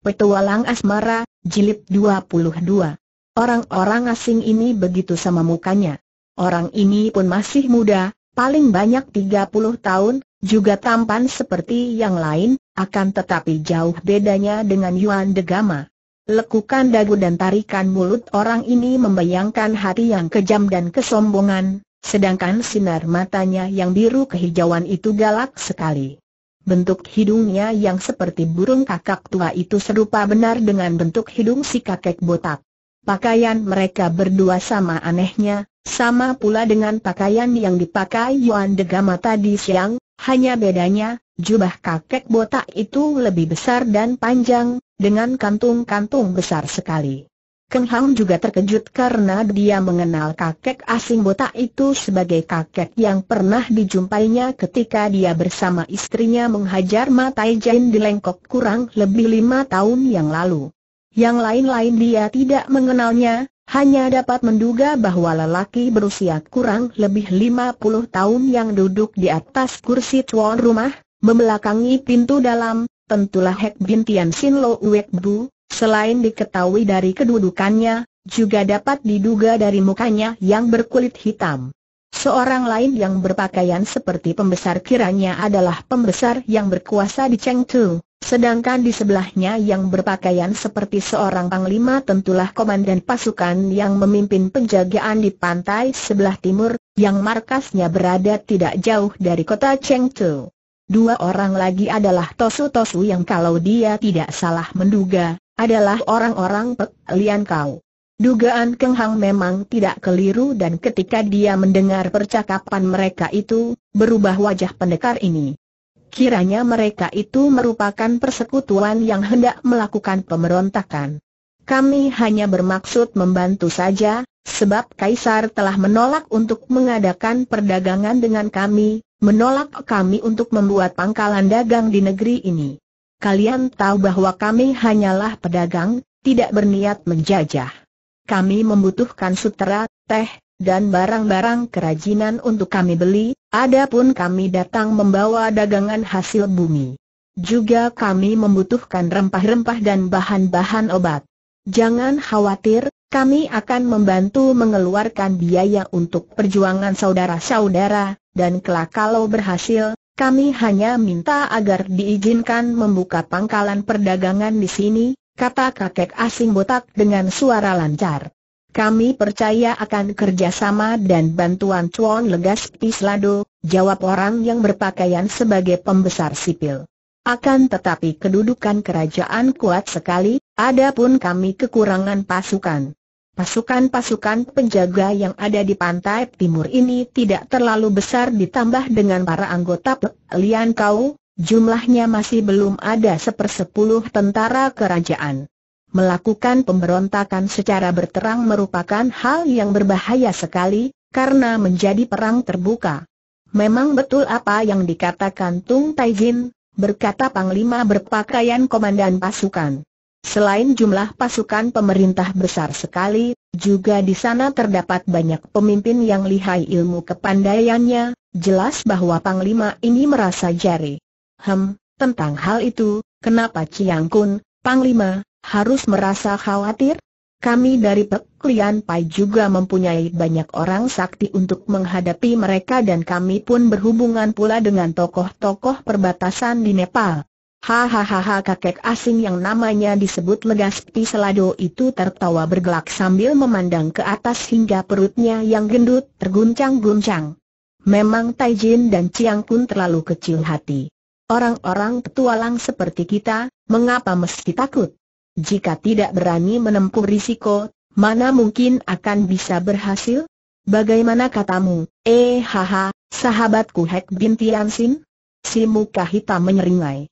Petualang Asmara, Jilid 22 Orang-orang asing ini begitu sama mukanya Orang ini pun masih muda, paling banyak 30 tahun, juga tampan seperti yang lain, akan tetapi jauh bedanya dengan Yuan Degama Lekukan dagu dan tarikan mulut orang ini membayangkan hati yang kejam dan kesombongan, sedangkan sinar matanya yang biru kehijauan itu galak sekali Bentuk hidungnya yang seperti burung kakak tua itu serupa benar dengan bentuk hidung si kakek botak. Pakaian mereka berdua sama anehnya, sama pula dengan pakaian yang dipakai Yuan Degama tadi siang, hanya bedanya, jubah kakek botak itu lebih besar dan panjang, dengan kantung-kantung besar sekali. Keng Hang juga terkejut karena dia mengenal kakek asing botak itu sebagai kakek yang pernah dijumpainya ketika dia bersama istrinya menghajar Matai Jain di Lengkok kurang lebih lima tahun yang lalu. Yang lain-lain dia tidak mengenalnya, hanya dapat menduga bahwa lelaki berusia kurang lebih lima puluh tahun yang duduk di atas kursi tuan rumah, membelakangi pintu dalam, tentulah Hek Bintian Sin Lo Uwek Bu, Selain diketahui dari kedudukannya, juga dapat diduga dari mukanya yang berkulit hitam. Seorang lain yang berpakaian seperti pembesar kiranya adalah pembesar yang berkuasa di Chengdu. sedangkan di sebelahnya yang berpakaian seperti seorang panglima tentulah komandan pasukan yang memimpin penjagaan di pantai sebelah timur, yang markasnya berada tidak jauh dari kota Chengdu. Dua orang lagi adalah Tosu Tosu yang kalau dia tidak salah menduga, adalah orang-orang pelian kau. Dugaan Keng Hang memang tidak keliru dan ketika dia mendengar percakapan mereka itu, berubah wajah pendekar ini. Kiranya mereka itu merupakan persekutuan yang hendak melakukan pemberontakan. Kami hanya bermaksud membantu saja, sebab Kaisar telah menolak untuk mengadakan perdagangan dengan kami, menolak kami untuk membuat pangkalan dagang di negeri ini kalian tahu bahwa kami hanyalah pedagang, tidak berniat menjajah. Kami membutuhkan sutera, teh, dan barang-barang kerajinan untuk kami beli, adapun kami datang membawa dagangan hasil bumi. Juga kami membutuhkan rempah-rempah dan bahan-bahan obat. Jangan khawatir, kami akan membantu mengeluarkan biaya untuk perjuangan saudara-saudara, dan kelak kalau berhasil, kami hanya minta agar diizinkan membuka pangkalan perdagangan di sini, kata kakek asing botak dengan suara lancar. Kami percaya akan kerjasama dan bantuan Chuan Legas Pislado, jawab orang yang berpakaian sebagai pembesar sipil. Akan tetapi kedudukan kerajaan kuat sekali, adapun kami kekurangan pasukan. Pasukan-pasukan penjaga yang ada di pantai timur ini tidak terlalu besar ditambah dengan para anggota Lian Kau, jumlahnya masih belum ada sepersepuluh tentara kerajaan. Melakukan pemberontakan secara berterang merupakan hal yang berbahaya sekali, karena menjadi perang terbuka. Memang betul apa yang dikatakan Tung Taijin, berkata Panglima berpakaian komandan pasukan. Selain jumlah pasukan pemerintah besar sekali, juga di sana terdapat banyak pemimpin yang lihai ilmu kepandaiannya, jelas bahwa Panglima ini merasa jari. Hem, tentang hal itu, kenapa Chiang Kun, Panglima, harus merasa khawatir? Kami dari Peklian Pai juga mempunyai banyak orang sakti untuk menghadapi mereka dan kami pun berhubungan pula dengan tokoh-tokoh perbatasan di Nepal. Hahaha kakek asing yang namanya disebut Legaspi Selado itu tertawa bergelak sambil memandang ke atas hingga perutnya yang gendut terguncang-guncang. Memang Taijin dan Chiang Kun terlalu kecil hati. Orang-orang petualang seperti kita, mengapa mesti takut? Jika tidak berani menempuh risiko, mana mungkin akan bisa berhasil? Bagaimana katamu, eh haha, sahabatku Hek Bin Sin? Si muka hitam menyeringai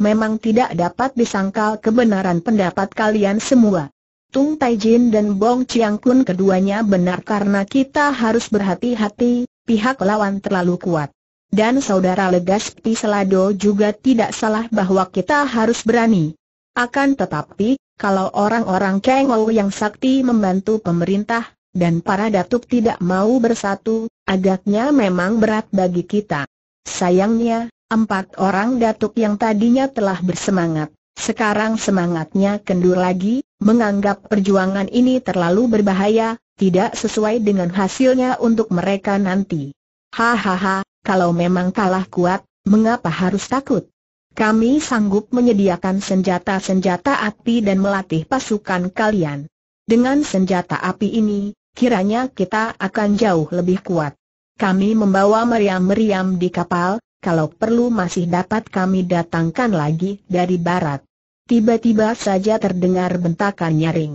memang tidak dapat disangkal kebenaran pendapat kalian semua. Tung Taijin dan Bong Chiang Kun keduanya benar karena kita harus berhati-hati, pihak lawan terlalu kuat. Dan saudara Legas Piselado juga tidak salah bahwa kita harus berani. Akan tetapi, kalau orang-orang Kengol yang sakti membantu pemerintah, dan para datuk tidak mau bersatu, agaknya memang berat bagi kita. Sayangnya, Empat orang datuk yang tadinya telah bersemangat, sekarang semangatnya kendur lagi, menganggap perjuangan ini terlalu berbahaya, tidak sesuai dengan hasilnya untuk mereka nanti. Hahaha, kalau memang kalah kuat, mengapa harus takut? Kami sanggup menyediakan senjata-senjata api dan melatih pasukan kalian. Dengan senjata api ini, kiranya kita akan jauh lebih kuat. Kami membawa meriam-meriam di kapal, kalau perlu masih dapat kami datangkan lagi dari barat. Tiba-tiba saja terdengar bentakan nyaring.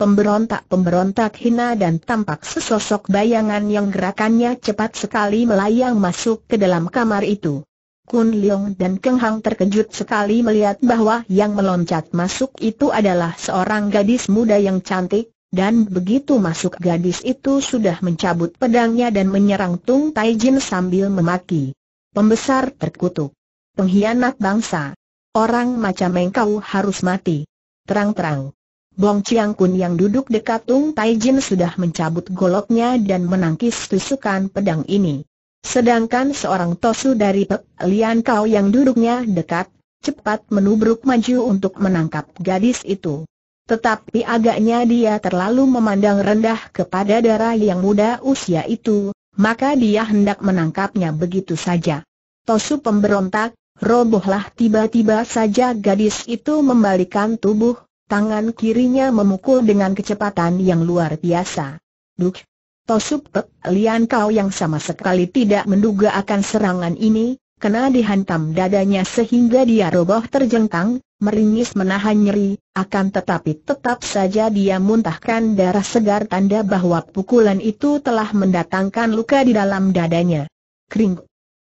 Pemberontak-pemberontak hina dan tampak sesosok bayangan yang gerakannya cepat sekali melayang masuk ke dalam kamar itu. Kun Leong dan Keng Hang terkejut sekali melihat bahwa yang meloncat masuk itu adalah seorang gadis muda yang cantik, dan begitu masuk gadis itu sudah mencabut pedangnya dan menyerang Tung Tai Jin sambil memaki pembesar terkutuk, pengkhianat bangsa. Orang macam engkau harus mati. Terang-terang. Bong Chiang Kun yang duduk dekat Tung Tai Jin sudah mencabut goloknya dan menangkis tusukan pedang ini. Sedangkan seorang tosu dari Pek Lian Kau yang duduknya dekat, cepat menubruk maju untuk menangkap gadis itu. Tetapi agaknya dia terlalu memandang rendah kepada darah yang muda usia itu, maka dia hendak menangkapnya begitu saja. Tosu pemberontak, robohlah tiba-tiba saja gadis itu membalikan tubuh, tangan kirinya memukul dengan kecepatan yang luar biasa. Duk! Tosu Pek Lian Kau yang sama sekali tidak menduga akan serangan ini, kena dihantam dadanya sehingga dia roboh terjengkang, meringis menahan nyeri, akan tetapi tetap saja dia muntahkan darah segar tanda bahwa pukulan itu telah mendatangkan luka di dalam dadanya. Kring,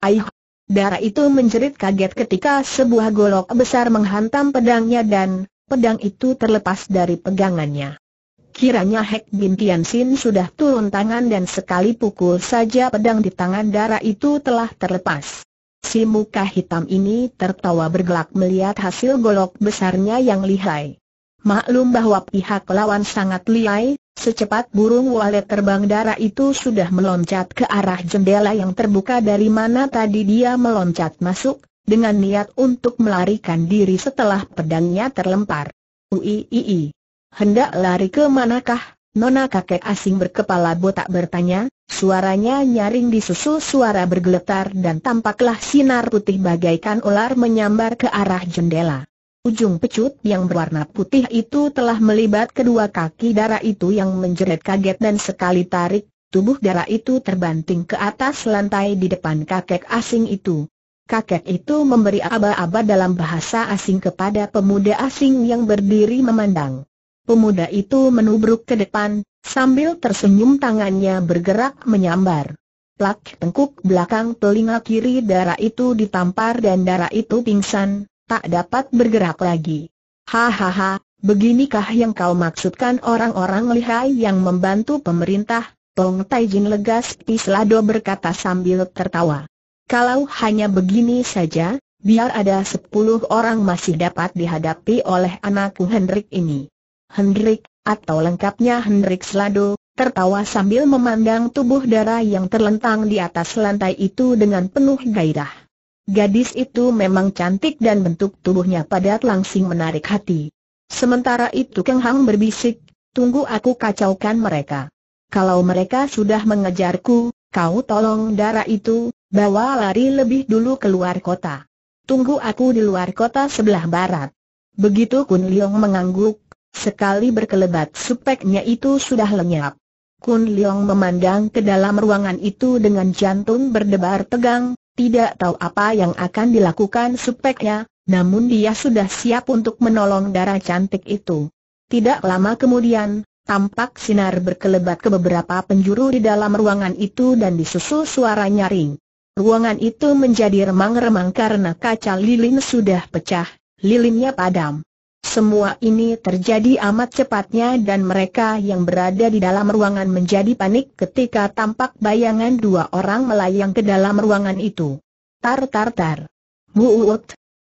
Aih! Darah itu menjerit kaget ketika sebuah golok besar menghantam pedangnya dan pedang itu terlepas dari pegangannya. Kiranya Hek Bin Tian Sin sudah turun tangan dan sekali pukul saja pedang di tangan darah itu telah terlepas. Si muka hitam ini tertawa bergelak melihat hasil golok besarnya yang lihai. Maklum bahwa pihak lawan sangat liai, secepat burung walet terbang darah itu sudah meloncat ke arah jendela yang terbuka dari mana tadi dia meloncat masuk, dengan niat untuk melarikan diri setelah pedangnya terlempar. Uiii. Hendak lari ke manakah? Nona kakek asing berkepala botak bertanya, suaranya nyaring disusul suara bergeletar dan tampaklah sinar putih bagaikan ular menyambar ke arah jendela. Ujung pecut yang berwarna putih itu telah melibat kedua kaki darah itu yang menjerit kaget dan sekali tarik, tubuh darah itu terbanting ke atas lantai di depan kakek asing itu. Kakek itu memberi aba-aba dalam bahasa asing kepada pemuda asing yang berdiri memandang. Pemuda itu menubruk ke depan, sambil tersenyum tangannya bergerak menyambar. Plak tengkuk belakang telinga kiri darah itu ditampar dan darah itu pingsan, tak dapat bergerak lagi. Hahaha, beginikah yang kau maksudkan orang-orang lihai yang membantu pemerintah? Tong Taijin legas Pislado berkata sambil tertawa. Kalau hanya begini saja, biar ada sepuluh orang masih dapat dihadapi oleh anakku Hendrik ini. Hendrik, atau lengkapnya Hendrik Slado, tertawa sambil memandang tubuh darah yang terlentang di atas lantai itu dengan penuh gairah. Gadis itu memang cantik dan bentuk tubuhnya padat langsing menarik hati. Sementara itu Keng Hang berbisik, tunggu aku kacaukan mereka. Kalau mereka sudah mengejarku, kau tolong darah itu, bawa lari lebih dulu keluar kota. Tunggu aku di luar kota sebelah barat. Begitu Kun Leong mengangguk, sekali berkelebat supeknya itu sudah lenyap. Kun Leong memandang ke dalam ruangan itu dengan jantung berdebar tegang, tidak tahu apa yang akan dilakukan supeknya, namun dia sudah siap untuk menolong darah cantik itu. Tidak lama kemudian, tampak sinar berkelebat ke beberapa penjuru di dalam ruangan itu dan disusul suara nyaring. Ruangan itu menjadi remang-remang karena kaca lilin sudah pecah, lilinnya padam. Semua ini terjadi amat cepatnya dan mereka yang berada di dalam ruangan menjadi panik ketika tampak bayangan dua orang melayang ke dalam ruangan itu. Tar tar tar. Muut.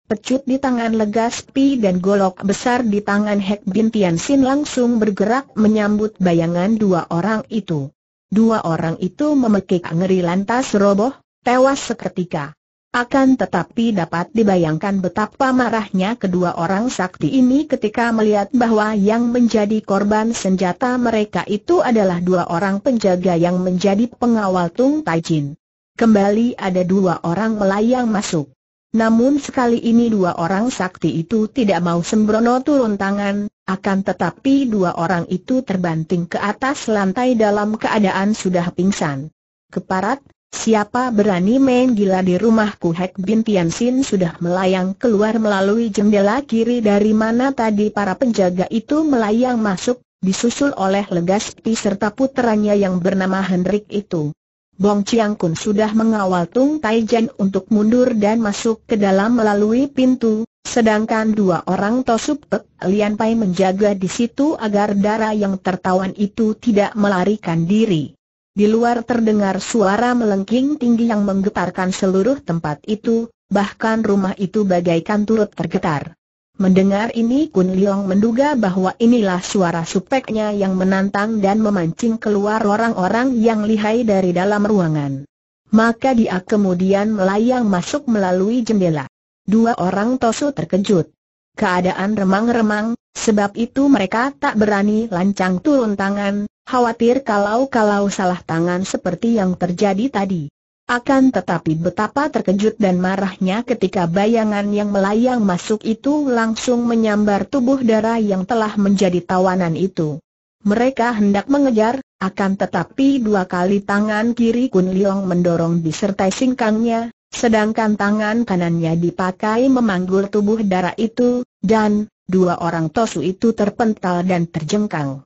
Pecut di tangan Legaspi dan golok besar di tangan Hek Bin Sin langsung bergerak menyambut bayangan dua orang itu. Dua orang itu memekik ngeri lantas roboh, tewas seketika. Akan tetapi dapat dibayangkan betapa marahnya kedua orang sakti ini ketika melihat bahwa yang menjadi korban senjata mereka itu adalah dua orang penjaga yang menjadi pengawal Tung Taijin. Kembali ada dua orang melayang masuk. Namun sekali ini dua orang sakti itu tidak mau sembrono turun tangan, akan tetapi dua orang itu terbanting ke atas lantai dalam keadaan sudah pingsan. Keparat, Siapa berani main gila di rumahku Hek Bin Tian Xin sudah melayang keluar melalui jendela kiri dari mana tadi para penjaga itu melayang masuk, disusul oleh Pi serta putranya yang bernama Hendrik itu. Bong Chiang Kun sudah mengawal Tung Tai Jan untuk mundur dan masuk ke dalam melalui pintu, sedangkan dua orang Tosuk Pek Lian Pai menjaga di situ agar darah yang tertawan itu tidak melarikan diri. Di luar terdengar suara melengking tinggi yang menggetarkan seluruh tempat itu, bahkan rumah itu bagaikan turut tergetar. Mendengar ini Kun Liong menduga bahwa inilah suara supeknya yang menantang dan memancing keluar orang-orang yang lihai dari dalam ruangan. Maka dia kemudian melayang masuk melalui jendela. Dua orang Tosu terkejut. Keadaan remang-remang, sebab itu mereka tak berani lancang turun tangan, Khawatir kalau-kalau salah tangan seperti yang terjadi tadi. Akan tetapi betapa terkejut dan marahnya ketika bayangan yang melayang masuk itu langsung menyambar tubuh darah yang telah menjadi tawanan itu. Mereka hendak mengejar, akan tetapi dua kali tangan kiri Kun Liong mendorong disertai singkangnya, sedangkan tangan kanannya dipakai memanggul tubuh darah itu, dan dua orang tosu itu terpental dan terjengkang.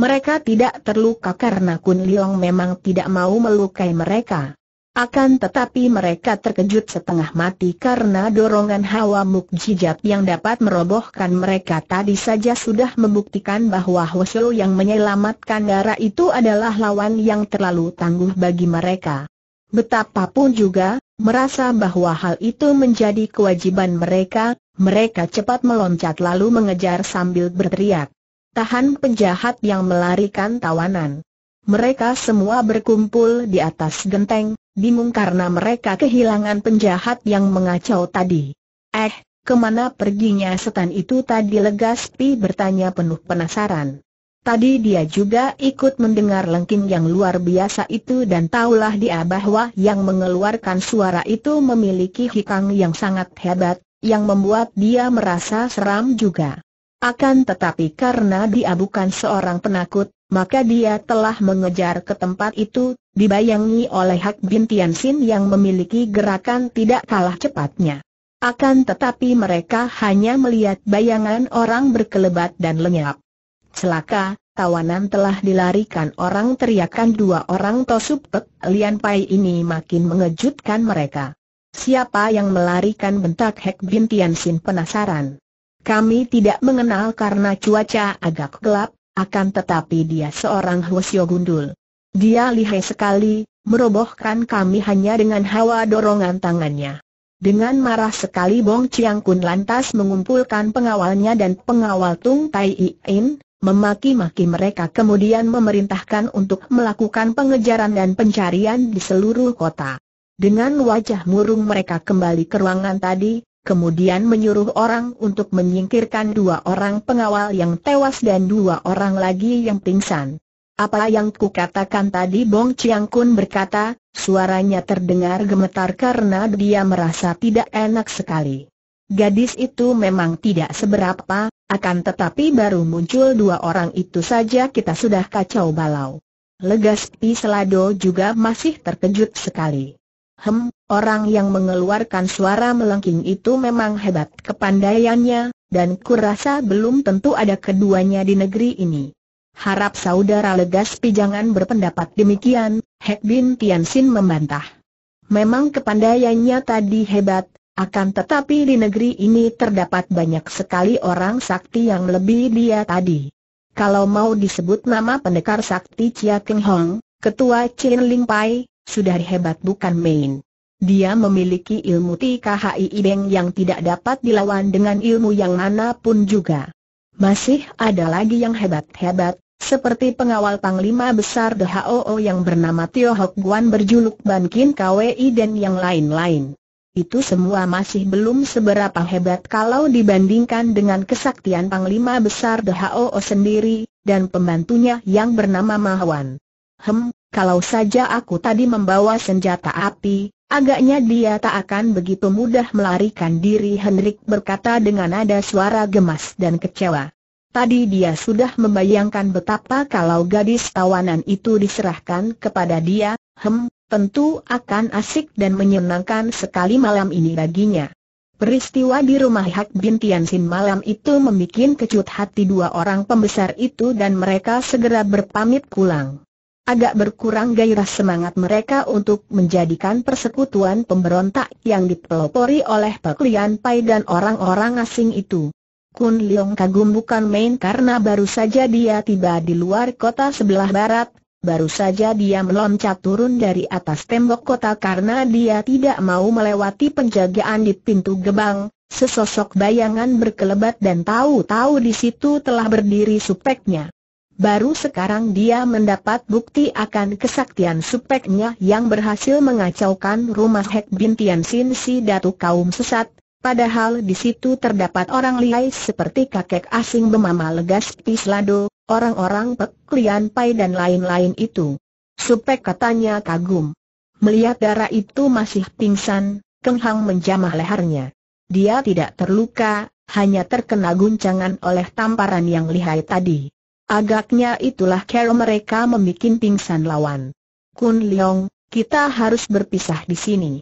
Mereka tidak terluka karena Kun Liong memang tidak mau melukai mereka. Akan tetapi mereka terkejut setengah mati karena dorongan hawa mukjizat yang dapat merobohkan mereka tadi saja sudah membuktikan bahwa Hoshio yang menyelamatkan darah itu adalah lawan yang terlalu tangguh bagi mereka. Betapapun juga, merasa bahwa hal itu menjadi kewajiban mereka, mereka cepat meloncat lalu mengejar sambil berteriak tahan penjahat yang melarikan tawanan. Mereka semua berkumpul di atas genteng, bingung karena mereka kehilangan penjahat yang mengacau tadi. Eh, kemana perginya setan itu tadi Legaspi bertanya penuh penasaran. Tadi dia juga ikut mendengar lengking yang luar biasa itu dan tahulah dia bahwa yang mengeluarkan suara itu memiliki hikang yang sangat hebat, yang membuat dia merasa seram juga. Akan tetapi karena dia bukan seorang penakut, maka dia telah mengejar ke tempat itu, dibayangi oleh Hak Bin Tiansin yang memiliki gerakan tidak kalah cepatnya. Akan tetapi mereka hanya melihat bayangan orang berkelebat dan lenyap. Celaka, tawanan telah dilarikan orang teriakan dua orang Tosup Pek Lian Pai ini makin mengejutkan mereka. Siapa yang melarikan bentak Hak Bin Tiansin penasaran. Kami tidak mengenal karena cuaca agak gelap, akan tetapi dia seorang Hwasyo gundul. Dia lihai sekali, merobohkan kami hanya dengan hawa dorongan tangannya. Dengan marah sekali Bong Chiang Kun lantas mengumpulkan pengawalnya dan pengawal Tung Tai In, memaki-maki mereka kemudian memerintahkan untuk melakukan pengejaran dan pencarian di seluruh kota. Dengan wajah murung mereka kembali ke ruangan tadi, kemudian menyuruh orang untuk menyingkirkan dua orang pengawal yang tewas dan dua orang lagi yang pingsan. Apa yang kukatakan tadi Bong Chiang Kun berkata, suaranya terdengar gemetar karena dia merasa tidak enak sekali. Gadis itu memang tidak seberapa, akan tetapi baru muncul dua orang itu saja kita sudah kacau balau. Legas Pi Selado juga masih terkejut sekali. Hem, Orang yang mengeluarkan suara melengking itu memang hebat kepandaiannya, dan kurasa belum tentu ada keduanya di negeri ini. Harap saudara legas pijangan berpendapat demikian, Hek Bin Tianxin membantah. Memang kepandaiannya tadi hebat, akan tetapi di negeri ini terdapat banyak sekali orang sakti yang lebih dia tadi. Kalau mau disebut nama pendekar sakti Chia Keng Hong, ketua Chin Ling Pai, sudah hebat bukan main. Dia memiliki ilmu TKHI Ibeng yang tidak dapat dilawan dengan ilmu yang pun juga. Masih ada lagi yang hebat-hebat, seperti pengawal Panglima Besar DHOO yang bernama Tio Hok Guan berjuluk Ban Kin KWI dan yang lain-lain. Itu semua masih belum seberapa hebat kalau dibandingkan dengan kesaktian Panglima Besar DHOO sendiri, dan pembantunya yang bernama Mahwan. Hem, kalau saja aku tadi membawa senjata api, agaknya dia tak akan begitu mudah melarikan diri Hendrik berkata dengan nada suara gemas dan kecewa. Tadi dia sudah membayangkan betapa kalau gadis tawanan itu diserahkan kepada dia, hem, tentu akan asik dan menyenangkan sekali malam ini baginya. Peristiwa di rumah Hak bin Sin malam itu membuat kecut hati dua orang pembesar itu dan mereka segera berpamit pulang agak berkurang gairah semangat mereka untuk menjadikan persekutuan pemberontak yang dipelopori oleh Pak Lian Pai dan orang-orang asing itu. Kun Leong kagum bukan main karena baru saja dia tiba di luar kota sebelah barat, baru saja dia meloncat turun dari atas tembok kota karena dia tidak mau melewati penjagaan di pintu gebang, sesosok bayangan berkelebat dan tahu-tahu di situ telah berdiri supeknya. Baru sekarang dia mendapat bukti akan kesaktian supeknya yang berhasil mengacaukan rumah Hek bintian Tian Sin si datu kaum sesat, padahal di situ terdapat orang lihai seperti kakek asing bemama legas Pislado, orang-orang Pek Lian Pai dan lain-lain itu. Supek katanya kagum. Melihat darah itu masih pingsan, kenghang menjamah lehernya. Dia tidak terluka, hanya terkena guncangan oleh tamparan yang lihai tadi. Agaknya itulah cara mereka membuat pingsan lawan. Kun Leong, kita harus berpisah di sini.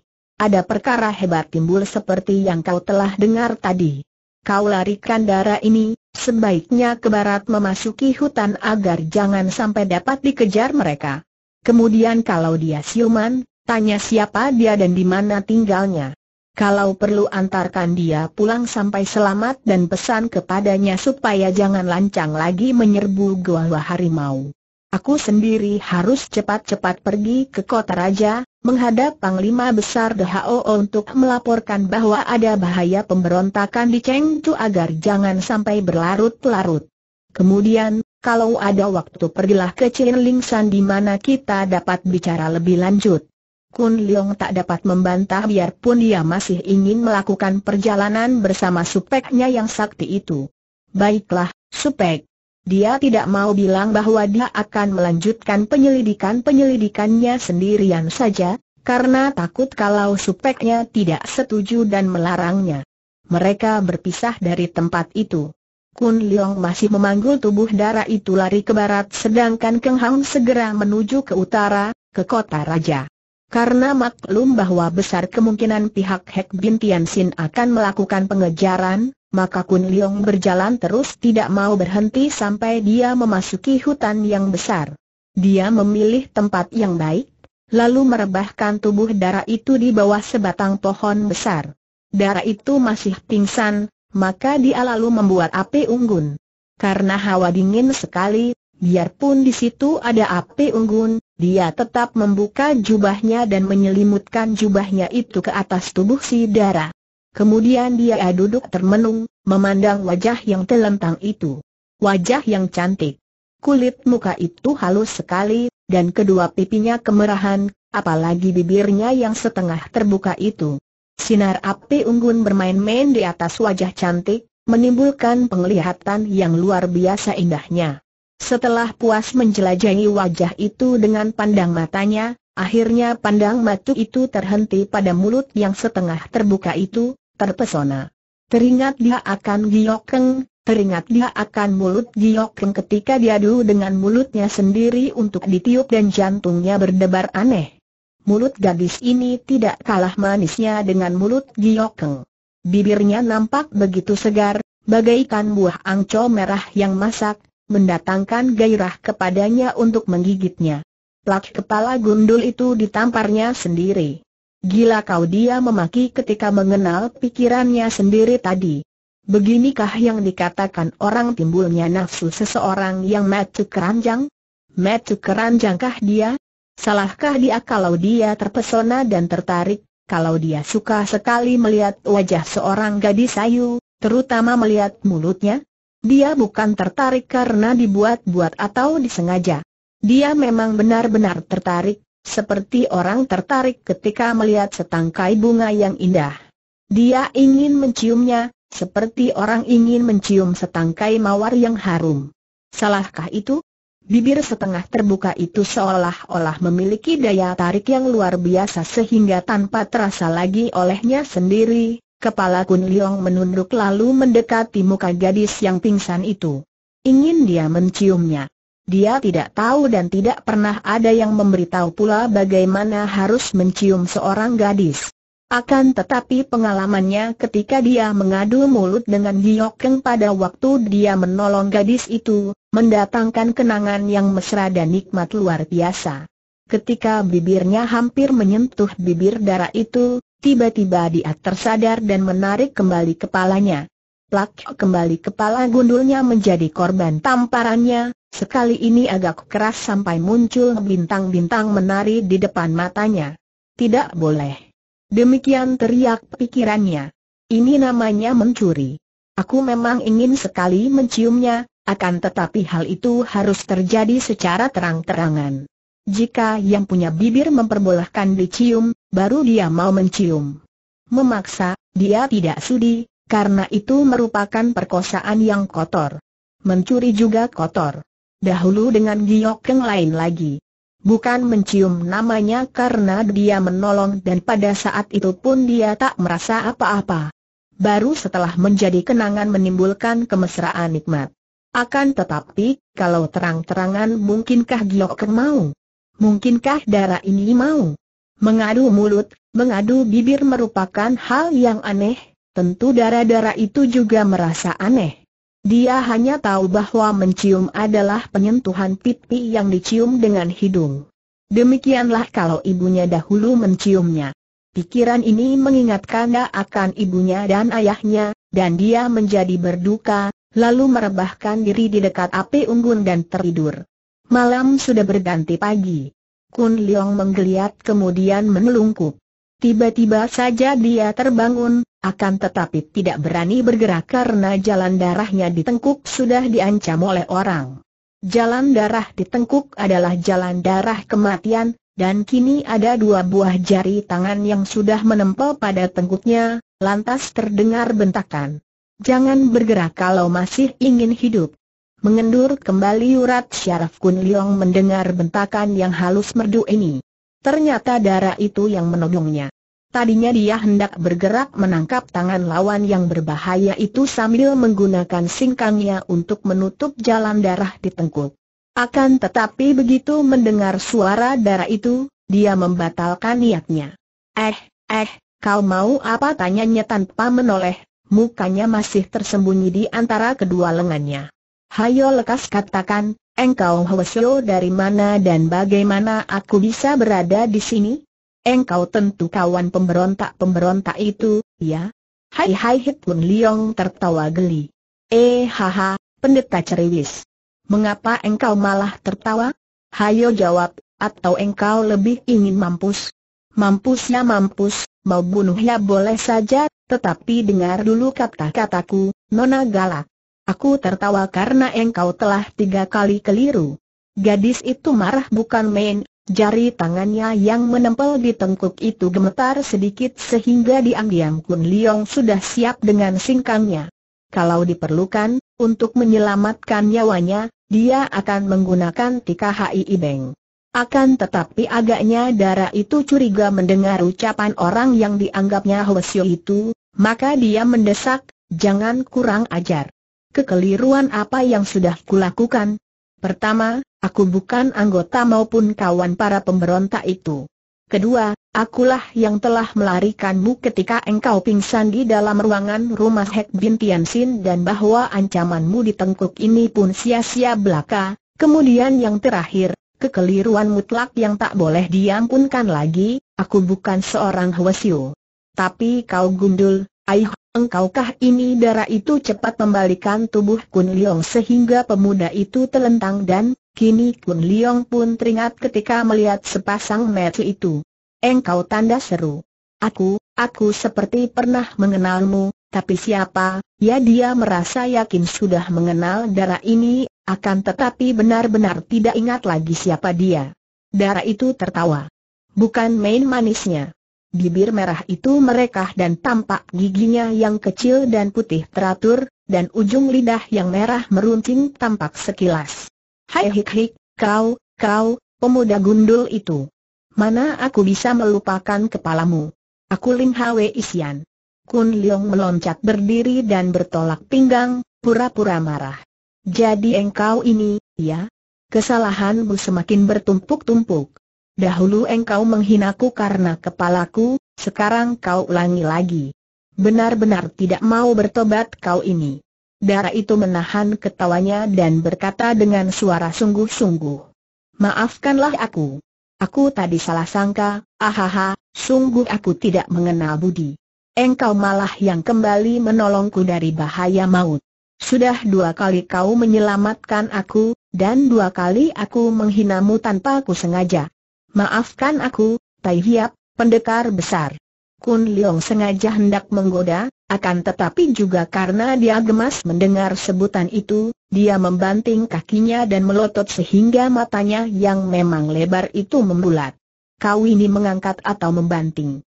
Ada perkara hebat timbul seperti yang kau telah dengar tadi. Kau larikan darah ini, sebaiknya ke barat memasuki hutan agar jangan sampai dapat dikejar mereka. Kemudian kalau dia siuman, tanya siapa dia dan di mana tinggalnya. Kalau perlu antarkan dia pulang sampai selamat dan pesan kepadanya supaya jangan lancang lagi menyerbu gua harimau. Aku sendiri harus cepat-cepat pergi ke kota raja, menghadap Panglima Besar DHO untuk melaporkan bahwa ada bahaya pemberontakan di Chengdu agar jangan sampai berlarut-larut. Kemudian, kalau ada waktu pergilah ke Chinling di mana kita dapat bicara lebih lanjut. Kun Leong tak dapat membantah biarpun dia masih ingin melakukan perjalanan bersama supeknya yang sakti itu. Baiklah, supek. Dia tidak mau bilang bahwa dia akan melanjutkan penyelidikan-penyelidikannya sendirian saja, karena takut kalau supeknya tidak setuju dan melarangnya. Mereka berpisah dari tempat itu. Kun Leong masih memanggul tubuh darah itu lari ke barat sedangkan Keng Hang segera menuju ke utara, ke kota raja. Karena maklum bahwa besar kemungkinan pihak Hek Bin akan melakukan pengejaran, maka Kun Leong berjalan terus tidak mau berhenti sampai dia memasuki hutan yang besar. Dia memilih tempat yang baik, lalu merebahkan tubuh darah itu di bawah sebatang pohon besar. Darah itu masih pingsan, maka dia lalu membuat api unggun. Karena hawa dingin sekali, Biarpun di situ ada api unggun, dia tetap membuka jubahnya dan menyelimutkan jubahnya itu ke atas tubuh si Dara. Kemudian dia duduk termenung, memandang wajah yang telentang itu. Wajah yang cantik. Kulit muka itu halus sekali, dan kedua pipinya kemerahan, apalagi bibirnya yang setengah terbuka itu. Sinar api unggun bermain-main di atas wajah cantik, menimbulkan penglihatan yang luar biasa indahnya. Setelah puas menjelajahi wajah itu dengan pandang matanya, akhirnya pandang matu itu terhenti pada mulut yang setengah terbuka itu, terpesona. Teringat dia akan giokeng, teringat dia akan mulut giokeng ketika diadu dengan mulutnya sendiri untuk ditiup dan jantungnya berdebar aneh. Mulut gadis ini tidak kalah manisnya dengan mulut giokeng. Bibirnya nampak begitu segar, bagaikan buah angco merah yang masak, mendatangkan gairah kepadanya untuk menggigitnya. Plak kepala gundul itu ditamparnya sendiri. Gila kau dia memaki ketika mengenal pikirannya sendiri tadi. Beginikah yang dikatakan orang timbulnya nafsu seseorang yang metu keranjang? Metu keranjangkah dia? Salahkah dia kalau dia terpesona dan tertarik kalau dia suka sekali melihat wajah seorang gadis ayu, terutama melihat mulutnya? Dia bukan tertarik karena dibuat-buat atau disengaja. Dia memang benar-benar tertarik, seperti orang tertarik ketika melihat setangkai bunga yang indah. Dia ingin menciumnya, seperti orang ingin mencium setangkai mawar yang harum. Salahkah itu? Bibir setengah terbuka itu seolah-olah memiliki daya tarik yang luar biasa sehingga tanpa terasa lagi olehnya sendiri, Kepala Kun Liong menunduk lalu mendekati muka gadis yang pingsan itu. Ingin dia menciumnya. Dia tidak tahu dan tidak pernah ada yang memberitahu pula bagaimana harus mencium seorang gadis. Akan tetapi pengalamannya ketika dia mengadu mulut dengan Giokeng pada waktu dia menolong gadis itu, mendatangkan kenangan yang mesra dan nikmat luar biasa. Ketika bibirnya hampir menyentuh bibir darah itu, Tiba-tiba dia tersadar dan menarik kembali kepalanya. Plak kembali kepala gundulnya menjadi korban tamparannya, sekali ini agak keras sampai muncul bintang-bintang menari di depan matanya. Tidak boleh. Demikian teriak pikirannya. Ini namanya mencuri. Aku memang ingin sekali menciumnya, akan tetapi hal itu harus terjadi secara terang-terangan. Jika yang punya bibir memperbolehkan dicium, baru dia mau mencium. Memaksa, dia tidak sudi, karena itu merupakan perkosaan yang kotor. Mencuri juga kotor. Dahulu dengan giok yang lain lagi. Bukan mencium namanya karena dia menolong dan pada saat itu pun dia tak merasa apa-apa. Baru setelah menjadi kenangan menimbulkan kemesraan nikmat. Akan tetapi, kalau terang-terangan mungkinkah Giok mau? Mungkinkah darah ini mau? Mengadu mulut, mengadu bibir merupakan hal yang aneh, tentu darah-darah itu juga merasa aneh. Dia hanya tahu bahwa mencium adalah penyentuhan pipi yang dicium dengan hidung. Demikianlah kalau ibunya dahulu menciumnya. Pikiran ini mengingatkan akan ibunya dan ayahnya, dan dia menjadi berduka, lalu merebahkan diri di dekat api unggun dan tertidur. Malam sudah berganti pagi. Kun Leong menggeliat kemudian menelungkup. Tiba-tiba saja dia terbangun, akan tetapi tidak berani bergerak karena jalan darahnya ditengkuk sudah diancam oleh orang. Jalan darah ditengkuk adalah jalan darah kematian, dan kini ada dua buah jari tangan yang sudah menempel pada tengkuknya, lantas terdengar bentakan. Jangan bergerak kalau masih ingin hidup. Mengendur kembali urat syaraf Kun Liong mendengar bentakan yang halus merdu ini. Ternyata darah itu yang menodongnya. Tadinya dia hendak bergerak menangkap tangan lawan yang berbahaya itu sambil menggunakan singkangnya untuk menutup jalan darah di tengkuk. Akan tetapi begitu mendengar suara darah itu, dia membatalkan niatnya. Eh, eh, kau mau apa tanyanya tanpa menoleh, mukanya masih tersembunyi di antara kedua lengannya. Hayo lekas katakan, engkau Hwasyo dari mana dan bagaimana aku bisa berada di sini? Engkau tentu kawan pemberontak-pemberontak itu, ya? Hai hai Hit pun Liong tertawa geli. Eh haha, pendeta ceriwis. Mengapa engkau malah tertawa? Hayo jawab, atau engkau lebih ingin mampus? Mampusnya mampus, mau bunuh ya boleh saja, tetapi dengar dulu kata-kataku, Nona Galak. Aku tertawa karena engkau telah tiga kali keliru. Gadis itu marah bukan main, jari tangannya yang menempel di tengkuk itu gemetar sedikit sehingga diam-diam Kun Liong sudah siap dengan singkangnya. Kalau diperlukan, untuk menyelamatkan nyawanya, dia akan menggunakan tika HII Beng. Akan tetapi agaknya darah itu curiga mendengar ucapan orang yang dianggapnya Hwasyo itu, maka dia mendesak, jangan kurang ajar kekeliruan apa yang sudah kulakukan. Pertama, aku bukan anggota maupun kawan para pemberontak itu. Kedua, akulah yang telah melarikanmu ketika engkau pingsan di dalam ruangan rumah Hek Bin Sin dan bahwa ancamanmu di tengkuk ini pun sia-sia belaka. Kemudian yang terakhir, kekeliruan mutlak yang tak boleh diampunkan lagi, aku bukan seorang Hwasyu. Tapi kau gundul, ayuh engkaukah ini darah itu cepat membalikan tubuh Kun Leong sehingga pemuda itu telentang dan, kini Kun Leong pun teringat ketika melihat sepasang mata itu. Engkau tanda seru. Aku, aku seperti pernah mengenalmu, tapi siapa, ya dia merasa yakin sudah mengenal darah ini, akan tetapi benar-benar tidak ingat lagi siapa dia. Darah itu tertawa. Bukan main manisnya bibir merah itu merekah dan tampak giginya yang kecil dan putih teratur, dan ujung lidah yang merah meruncing tampak sekilas. Hai hik hik, kau, kau, pemuda gundul itu. Mana aku bisa melupakan kepalamu? Aku Lim Hwe Isian. Kun Leong meloncat berdiri dan bertolak pinggang, pura-pura marah. Jadi engkau ini, ya? Kesalahanmu semakin bertumpuk-tumpuk. Dahulu engkau menghinaku karena kepalaku, sekarang kau ulangi lagi. Benar-benar tidak mau bertobat kau ini. Dara itu menahan ketawanya dan berkata dengan suara sungguh-sungguh. Maafkanlah aku. Aku tadi salah sangka, ahaha, sungguh aku tidak mengenal budi. Engkau malah yang kembali menolongku dari bahaya maut. Sudah dua kali kau menyelamatkan aku, dan dua kali aku menghinamu tanpa aku sengaja. Maafkan aku, Tai Hiap, pendekar besar. Kun Leong sengaja hendak menggoda, akan tetapi juga karena dia gemas mendengar sebutan itu, dia membanting kakinya dan melotot sehingga matanya yang memang lebar itu membulat. Kau ini mengangkat atau membanting.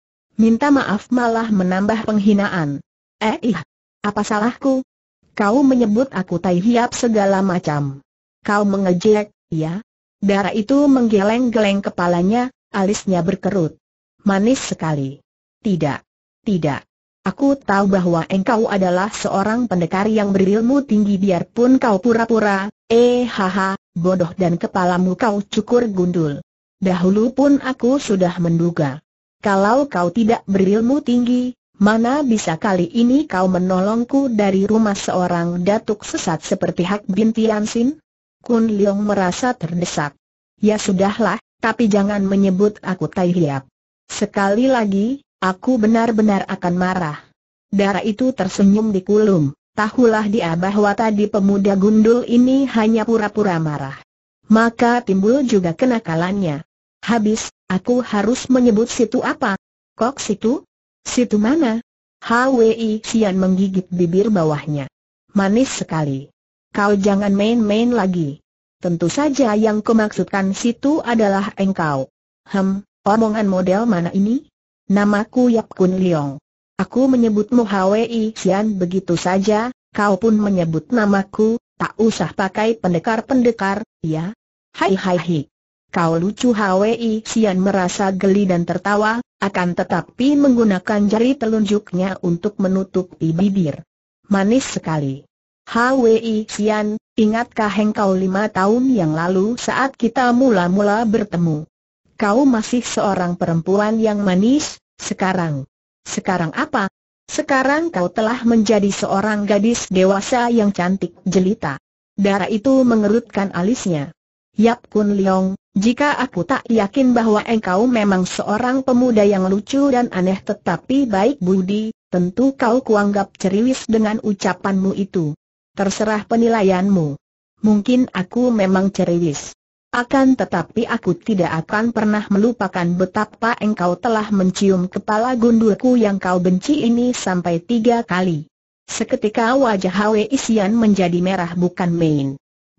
Minta maaf malah menambah penghinaan. Eh ih, apa salahku? Kau menyebut aku tai hiap segala macam. Kau mengejek, ya? Darah itu menggeleng-geleng kepalanya, alisnya berkerut. Manis sekali. Tidak. Tidak. Aku tahu bahwa engkau adalah seorang pendekar yang berilmu tinggi biarpun kau pura-pura, eh haha, bodoh dan kepalamu kau cukur gundul. Dahulu pun aku sudah menduga. Kalau kau tidak berilmu tinggi, mana bisa kali ini kau menolongku dari rumah seorang datuk sesat seperti Hak Binti Tiansin? Kun Leong merasa terdesak. Ya sudahlah, tapi jangan menyebut aku Tai Hiap. Sekali lagi, aku benar-benar akan marah. Darah itu tersenyum di kulum. Tahulah dia bahwa tadi pemuda gundul ini hanya pura-pura marah. Maka timbul juga kenakalannya. Habis, aku harus menyebut situ apa? Kok situ? Situ mana? Hwi Sian menggigit bibir bawahnya. Manis sekali. Kau jangan main-main lagi. Tentu saja yang kumaksudkan situ adalah engkau. Hem, omongan model mana ini? Namaku Yap Kun Leong. Aku menyebutmu Hwi Xian begitu saja, kau pun menyebut namaku, tak usah pakai pendekar-pendekar, ya? Hai hai hai. Kau lucu Hwi Xian merasa geli dan tertawa, akan tetapi menggunakan jari telunjuknya untuk menutupi bibir. Manis sekali. Hwi Xian, ingatkah engkau lima tahun yang lalu saat kita mula-mula bertemu? Kau masih seorang perempuan yang manis, sekarang. Sekarang apa? Sekarang kau telah menjadi seorang gadis dewasa yang cantik jelita. Darah itu mengerutkan alisnya. Yap Kun Leong, jika aku tak yakin bahwa engkau memang seorang pemuda yang lucu dan aneh tetapi baik budi, tentu kau kuanggap ceriwis dengan ucapanmu itu. Terserah penilaianmu. Mungkin aku memang ceriwis. Akan tetapi aku tidak akan pernah melupakan betapa engkau telah mencium kepala gundulku yang kau benci ini sampai tiga kali. Seketika wajah Hwe Isian menjadi merah bukan main.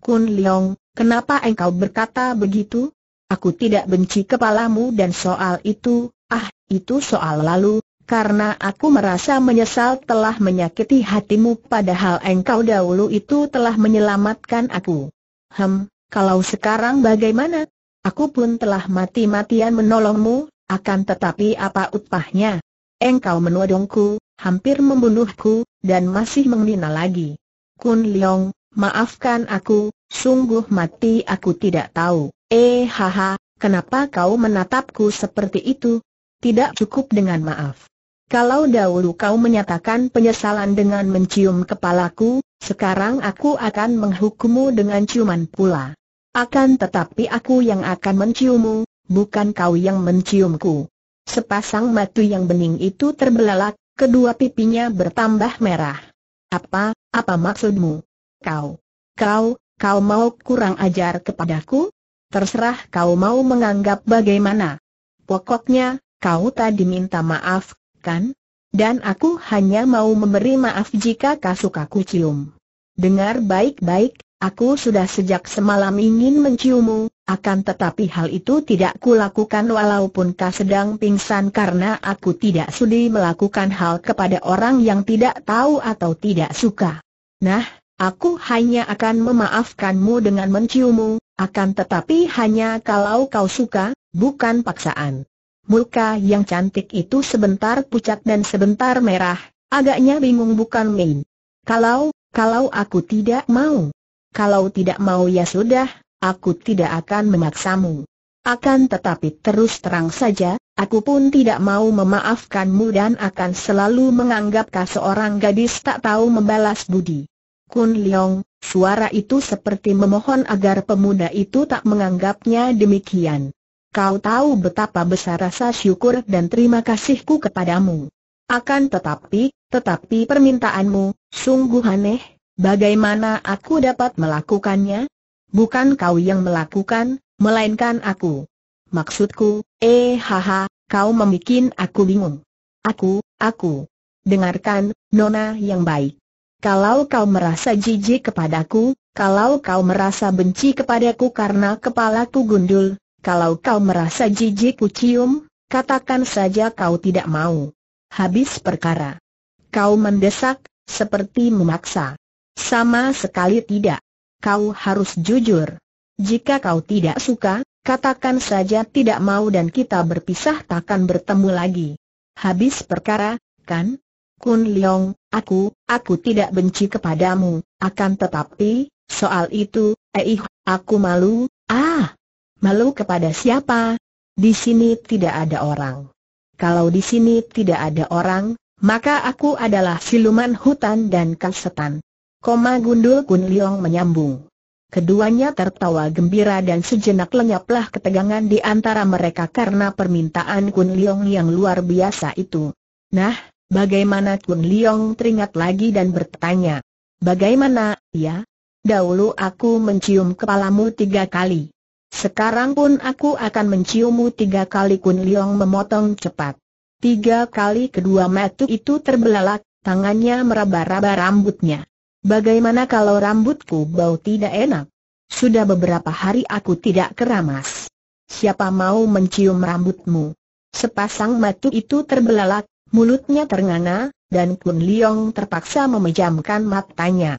Kun Leong, kenapa engkau berkata begitu? Aku tidak benci kepalamu dan soal itu, ah, itu soal lalu, karena aku merasa menyesal telah menyakiti hatimu padahal engkau dahulu itu telah menyelamatkan aku. Hem, kalau sekarang bagaimana? Aku pun telah mati-matian menolongmu, akan tetapi apa upahnya? Engkau menodongku, hampir membunuhku, dan masih menghina lagi. Kun Leong, maafkan aku, sungguh mati aku tidak tahu. Eh haha, kenapa kau menatapku seperti itu? Tidak cukup dengan maaf. Kalau dahulu kau menyatakan penyesalan dengan mencium kepalaku, sekarang aku akan menghukummu dengan ciuman pula. Akan tetapi aku yang akan menciummu, bukan kau yang menciumku. Sepasang mata yang bening itu terbelalak, kedua pipinya bertambah merah. Apa, apa maksudmu? Kau, kau, kau mau kurang ajar kepadaku? Terserah kau mau menganggap bagaimana. Pokoknya, kau tadi minta maaf kan? Dan aku hanya mau memberi maaf jika kasukaku cium. Dengar baik-baik, aku sudah sejak semalam ingin menciummu, akan tetapi hal itu tidak kulakukan walaupun kau sedang pingsan karena aku tidak sudi melakukan hal kepada orang yang tidak tahu atau tidak suka. Nah, aku hanya akan memaafkanmu dengan menciummu, akan tetapi hanya kalau kau suka, bukan paksaan. Muka yang cantik itu sebentar pucat dan sebentar merah, agaknya bingung bukan main. Kalau, kalau aku tidak mau. Kalau tidak mau ya sudah, aku tidak akan memaksamu. Akan tetapi terus terang saja, aku pun tidak mau memaafkanmu dan akan selalu menganggap kau seorang gadis tak tahu membalas budi. Kun Leong, suara itu seperti memohon agar pemuda itu tak menganggapnya demikian kau tahu betapa besar rasa syukur dan terima kasihku kepadamu. Akan tetapi, tetapi permintaanmu, sungguh aneh, bagaimana aku dapat melakukannya? Bukan kau yang melakukan, melainkan aku. Maksudku, eh haha, kau membuat aku bingung. Aku, aku. Dengarkan, Nona yang baik. Kalau kau merasa jijik kepadaku, kalau kau merasa benci kepadaku karena kepalaku gundul, kalau kau merasa jijik kucium, katakan saja kau tidak mau. Habis perkara. Kau mendesak, seperti memaksa. Sama sekali tidak. Kau harus jujur. Jika kau tidak suka, katakan saja tidak mau dan kita berpisah takkan bertemu lagi. Habis perkara, kan? Kun Leong, aku, aku tidak benci kepadamu, akan tetapi, soal itu, eh, aku malu, ah, Malu kepada siapa? Di sini tidak ada orang. Kalau di sini tidak ada orang, maka aku adalah siluman hutan dan kasetan. Koma Gundul Kun Liong menyambung. Keduanya tertawa gembira dan sejenak lenyaplah ketegangan di antara mereka karena permintaan Kun Liong yang luar biasa itu. Nah, bagaimana Kun Liong teringat lagi dan bertanya. Bagaimana, ya? Dahulu aku mencium kepalamu tiga kali. Sekarang pun aku akan menciummu tiga kali Kun Leong memotong cepat. Tiga kali kedua matu itu terbelalak, tangannya meraba-raba rambutnya. Bagaimana kalau rambutku bau tidak enak? Sudah beberapa hari aku tidak keramas. Siapa mau mencium rambutmu? Sepasang matu itu terbelalak, mulutnya ternganga, dan Kun Leong terpaksa memejamkan matanya.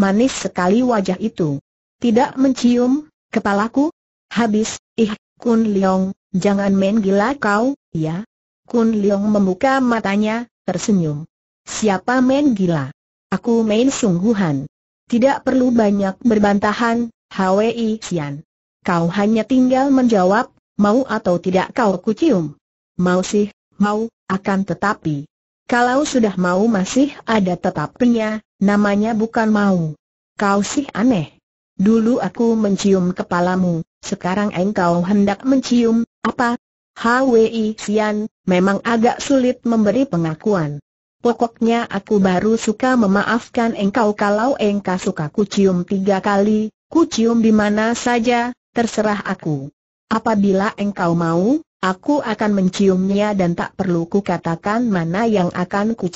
Manis sekali wajah itu. Tidak mencium, kepalaku, Habis, ih, Kun Leong, jangan main gila kau, ya? Kun Leong membuka matanya, tersenyum. Siapa main gila? Aku main sungguhan. Tidak perlu banyak berbantahan, Hwi Xian. Kau hanya tinggal menjawab, mau atau tidak kau kucium. Mau sih, mau, akan tetapi. Kalau sudah mau masih ada tetapnya, namanya bukan mau. Kau sih aneh. Dulu aku mencium kepalamu, sekarang engkau hendak mencium, apa? Hwi Xian, memang agak sulit memberi pengakuan. Pokoknya aku baru suka memaafkan engkau kalau engkau suka ku tiga kali, ku di mana saja, terserah aku. Apabila engkau mau, aku akan menciumnya dan tak perlu ku katakan mana yang akan ku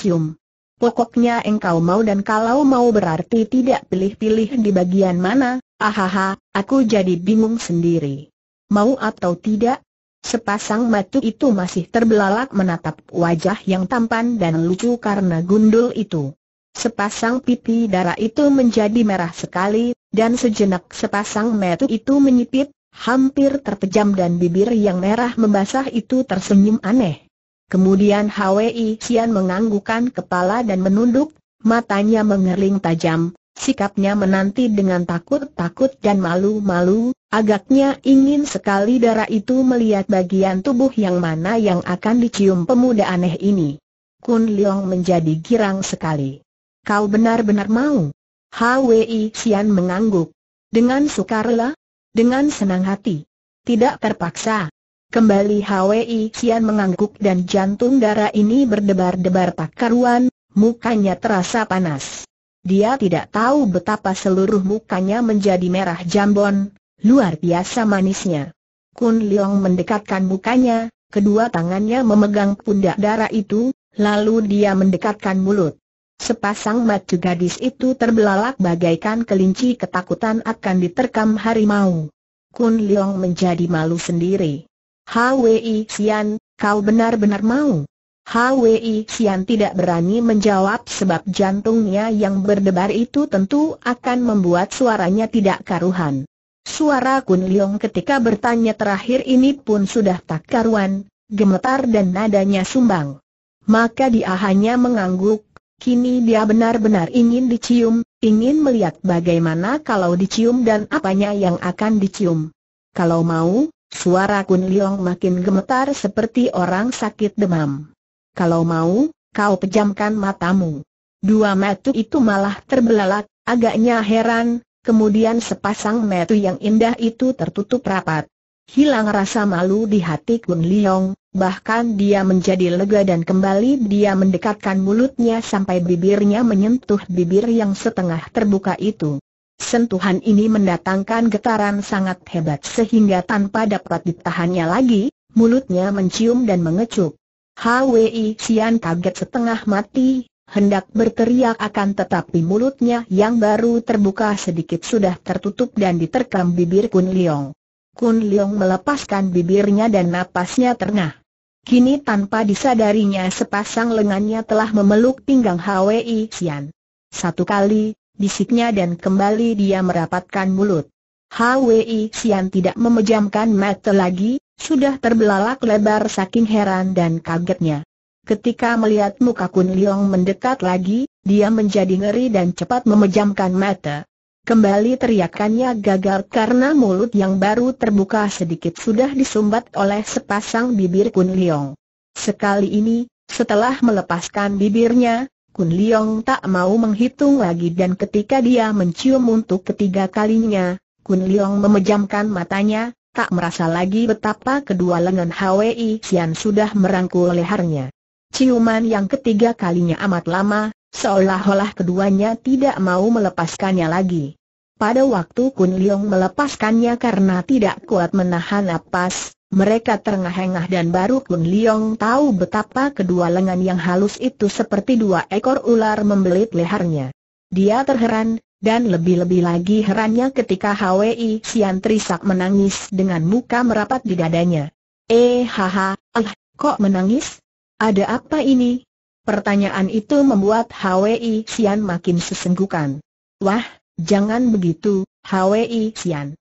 Pokoknya engkau mau dan kalau mau berarti tidak pilih-pilih di bagian mana, ahaha, aku jadi bingung sendiri. Mau atau tidak? Sepasang mata itu masih terbelalak menatap wajah yang tampan dan lucu karena gundul itu. Sepasang pipi darah itu menjadi merah sekali, dan sejenak sepasang mata itu menyipit, hampir terpejam dan bibir yang merah membasah itu tersenyum aneh. Kemudian Hwi Xian menganggukkan kepala dan menunduk, matanya mengerling tajam, sikapnya menanti dengan takut-takut dan malu-malu, agaknya ingin sekali darah itu melihat bagian tubuh yang mana yang akan dicium pemuda aneh ini. Kun Leong menjadi girang sekali. Kau benar-benar mau? Hwi Xian mengangguk. Dengan sukarela? Dengan senang hati? Tidak terpaksa. Kembali Hwi Xian mengangguk dan jantung darah ini berdebar-debar tak karuan, mukanya terasa panas. Dia tidak tahu betapa seluruh mukanya menjadi merah jambon, luar biasa manisnya. Kun Leong mendekatkan mukanya, kedua tangannya memegang pundak darah itu, lalu dia mendekatkan mulut. Sepasang mata gadis itu terbelalak bagaikan kelinci ketakutan akan diterkam harimau. Kun Leong menjadi malu sendiri. Hwi Xian, kau benar-benar mau? Hwi Xian tidak berani menjawab sebab jantungnya yang berdebar itu tentu akan membuat suaranya tidak karuhan. Suara Kun Liong ketika bertanya terakhir ini pun sudah tak karuan, gemetar dan nadanya sumbang. Maka dia hanya mengangguk, kini dia benar-benar ingin dicium, ingin melihat bagaimana kalau dicium dan apanya yang akan dicium. Kalau mau, Suara Kun Liong makin gemetar seperti orang sakit demam. Kalau mau, kau pejamkan matamu. Dua metu itu malah terbelalak, agaknya heran, kemudian sepasang metu yang indah itu tertutup rapat. Hilang rasa malu di hati Kun Liong, bahkan dia menjadi lega dan kembali dia mendekatkan mulutnya sampai bibirnya menyentuh bibir yang setengah terbuka itu. Sentuhan ini mendatangkan getaran sangat hebat sehingga tanpa dapat ditahannya lagi, mulutnya mencium dan mengecup. Hwi Xian kaget setengah mati, hendak berteriak akan tetapi mulutnya yang baru terbuka sedikit sudah tertutup dan diterkam bibir Kun Leong. Kun Liong melepaskan bibirnya dan napasnya ternah. Kini tanpa disadarinya sepasang lengannya telah memeluk pinggang Hwi Xian. Satu kali, bisiknya dan kembali dia merapatkan mulut. Hwi Sian tidak memejamkan mata lagi, sudah terbelalak lebar saking heran dan kagetnya. Ketika melihat muka Kun Liong mendekat lagi, dia menjadi ngeri dan cepat memejamkan mata. Kembali teriakannya gagal karena mulut yang baru terbuka sedikit sudah disumbat oleh sepasang bibir Kun Liong. Sekali ini, setelah melepaskan bibirnya, Kun Leong tak mau menghitung lagi dan ketika dia mencium untuk ketiga kalinya, Kun Leong memejamkan matanya, tak merasa lagi betapa kedua lengan Hwi Xian sudah merangkul lehernya. Ciuman yang ketiga kalinya amat lama, seolah-olah keduanya tidak mau melepaskannya lagi. Pada waktu Kun Leong melepaskannya karena tidak kuat menahan napas, mereka terengah-engah dan baru Kun Liong tahu betapa kedua lengan yang halus itu seperti dua ekor ular membelit lehernya. Dia terheran, dan lebih-lebih lagi herannya ketika Hwi Sian Trisak menangis dengan muka merapat di dadanya. Eh haha, ah, kok menangis? Ada apa ini? Pertanyaan itu membuat Hwi Sian makin sesenggukan. Wah, jangan begitu, Hwi Sian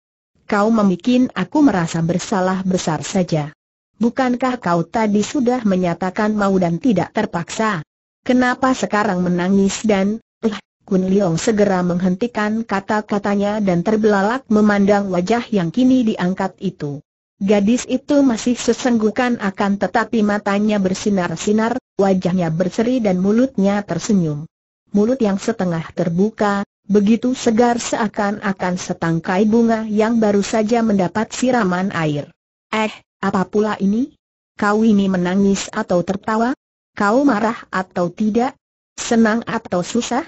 kau memikin aku merasa bersalah besar saja. Bukankah kau tadi sudah menyatakan mau dan tidak terpaksa? Kenapa sekarang menangis dan, eh, Kun Leong segera menghentikan kata-katanya dan terbelalak memandang wajah yang kini diangkat itu. Gadis itu masih sesenggukan akan tetapi matanya bersinar-sinar, wajahnya berseri dan mulutnya tersenyum. Mulut yang setengah terbuka, begitu segar seakan-akan setangkai bunga yang baru saja mendapat siraman air. Eh, apa pula ini? Kau ini menangis atau tertawa? Kau marah atau tidak? Senang atau susah?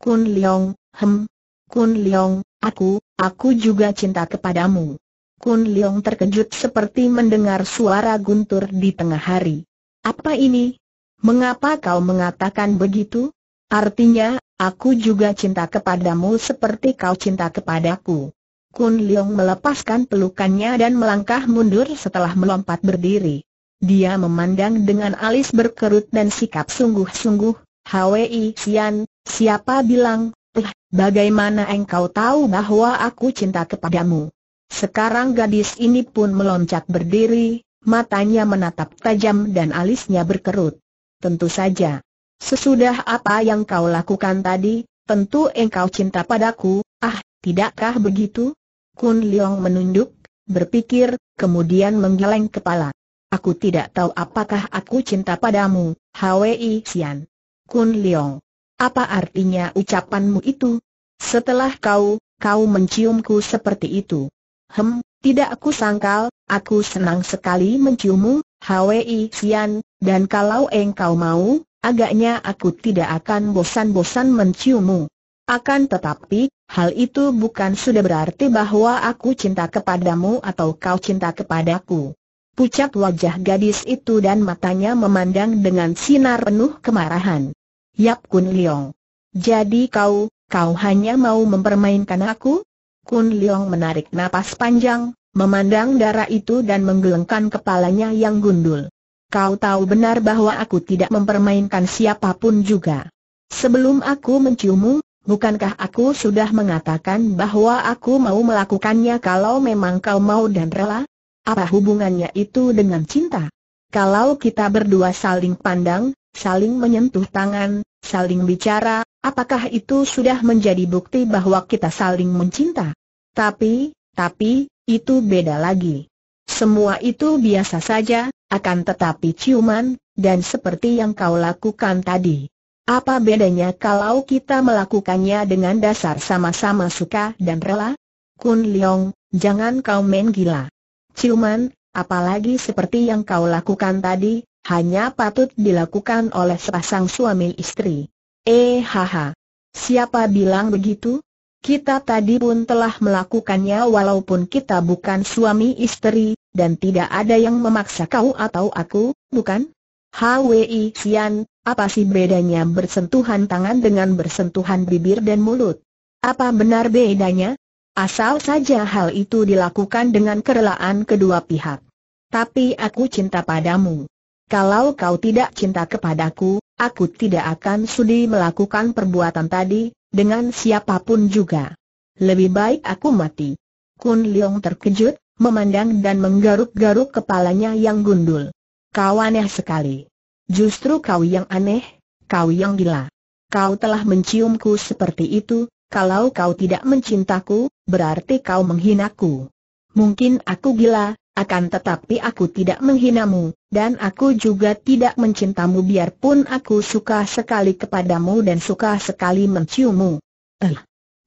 Kun Leong, hem. Kun Leong, aku, aku juga cinta kepadamu. Kun Leong terkejut seperti mendengar suara guntur di tengah hari. Apa ini? Mengapa kau mengatakan begitu? Artinya, aku juga cinta kepadamu seperti kau cinta kepadaku. Kun Leong melepaskan pelukannya dan melangkah mundur setelah melompat berdiri. Dia memandang dengan alis berkerut dan sikap sungguh-sungguh, Hwi Xian, siapa bilang, eh, bagaimana engkau tahu bahwa aku cinta kepadamu? Sekarang gadis ini pun meloncat berdiri, matanya menatap tajam dan alisnya berkerut. Tentu saja, Sesudah apa yang kau lakukan tadi, tentu engkau cinta padaku, ah, tidakkah begitu? Kun Leong menunduk, berpikir, kemudian menggeleng kepala. Aku tidak tahu apakah aku cinta padamu, Hwi Xian. Kun Leong. Apa artinya ucapanmu itu? Setelah kau, kau menciumku seperti itu. Hem, tidak aku sangkal, aku senang sekali menciummu, Hwi Xian, dan kalau engkau mau, Agaknya aku tidak akan bosan-bosan menciummu. Akan tetapi, hal itu bukan sudah berarti bahwa aku cinta kepadamu atau kau cinta kepadaku. Pucat wajah gadis itu dan matanya memandang dengan sinar penuh kemarahan. Yap Kun Leong. Jadi kau, kau hanya mau mempermainkan aku? Kun Leong menarik napas panjang, memandang darah itu dan menggelengkan kepalanya yang gundul. Kau tahu benar bahwa aku tidak mempermainkan siapapun juga. Sebelum aku menciummu, bukankah aku sudah mengatakan bahwa aku mau melakukannya kalau memang kau mau dan rela? Apa hubungannya itu dengan cinta? Kalau kita berdua saling pandang, saling menyentuh tangan, saling bicara, apakah itu sudah menjadi bukti bahwa kita saling mencinta? Tapi, tapi, itu beda lagi. Semua itu biasa saja, akan tetapi ciuman, dan seperti yang kau lakukan tadi. Apa bedanya kalau kita melakukannya dengan dasar sama-sama suka dan rela? Kun Leong, jangan kau main gila. Ciuman, apalagi seperti yang kau lakukan tadi, hanya patut dilakukan oleh sepasang suami istri. Eh haha. Siapa bilang begitu? Kita tadi pun telah melakukannya walaupun kita bukan suami istri, dan tidak ada yang memaksa kau atau aku, bukan? Hwi Sian, apa sih bedanya bersentuhan tangan dengan bersentuhan bibir dan mulut? Apa benar bedanya? Asal saja hal itu dilakukan dengan kerelaan kedua pihak. Tapi aku cinta padamu. Kalau kau tidak cinta kepadaku, aku tidak akan sudi melakukan perbuatan tadi, dengan siapapun juga. Lebih baik aku mati. Kun Leong terkejut, memandang dan menggaruk-garuk kepalanya yang gundul. Kau aneh sekali. Justru kau yang aneh, kau yang gila. Kau telah menciumku seperti itu, kalau kau tidak mencintaku, berarti kau menghinaku. Mungkin aku gila, akan tetapi aku tidak menghinamu, dan aku juga tidak mencintamu biarpun aku suka sekali kepadamu dan suka sekali menciummu. Eh,